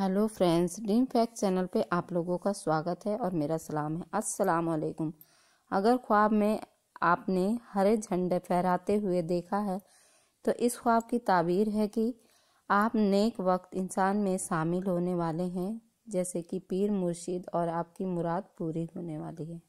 hello friends dream fact channel पे आप लोगों का स्वागत है और मेरा सलाम है अस्सलाम वालेकुम अगर ख्वाब में आपने हरे झंडे फहराते हुए देखा है तो इस ख्वाब की ताबीर है कि आप नेक वक्त इंसान में शामिल होने वाले हैं जैसे कि पीर मुर्शिद और आपकी मुराद पूरी होने वाली है